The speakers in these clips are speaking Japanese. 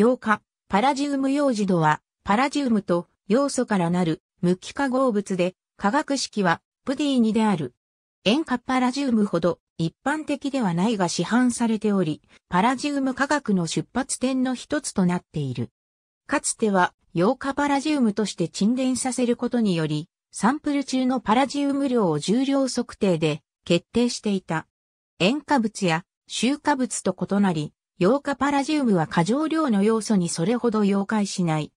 8日、パラジウム溶児度は、パラジウムと要素からなる無機化合物で、化学式はプディ2である。塩化パラジウムほど一般的ではないが市販されており、パラジウム化学の出発点の一つとなっている。かつては、溶化パラジウムとして沈殿させることにより、サンプル中のパラジウム量を重量測定で決定していた。塩化物や臭化物と異なり、溶化パラジウムは過剰量の要素にそれほど溶解しない。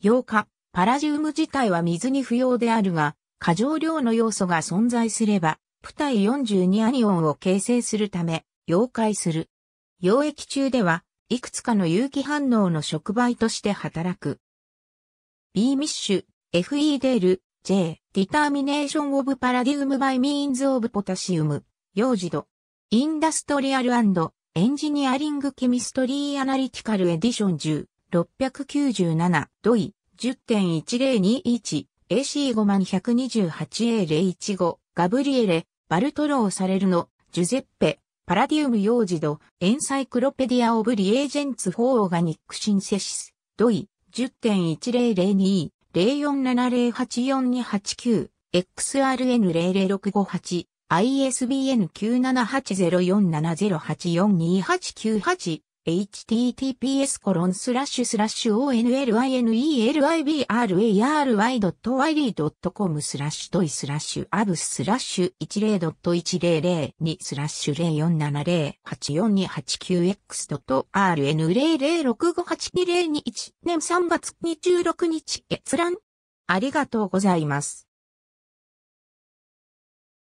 溶化、パラジウム自体は水に不要であるが、過剰量の要素が存在すれば、プタイ42アニオンを形成するため、溶解する。溶液中では、いくつかの有機反応の触媒として働く。B ミッシュ、FE デール、J、ディターミネーションオブパラディウムバイミーンズオブポタシウム、幼児度、インダストリアルエンジニアリングケミストリーアナリティカルエディション10、697、ドイ、10.1021、AC5128A015、ガブリエレ、バルトローサレルの、ジュゼッペ、パラディウムヨージド、エンサイクロペディア・オブ・リエージェンツ・フォー・オーガニック・シンセシス、ドイ、10.1002、04708428、XRN00658、ISBN 9780470842898 https コロンスラッシュスラッシュ o n l i n e l i b r a y y i c o m スラッシュトイスラッシュアブスラッシュ10.1002スラッシュ0 4 7 0 8 4 2 8 9 x r n 0 0 6 5 8 2 0 2 1年3月26日閲覧ありがとうございます。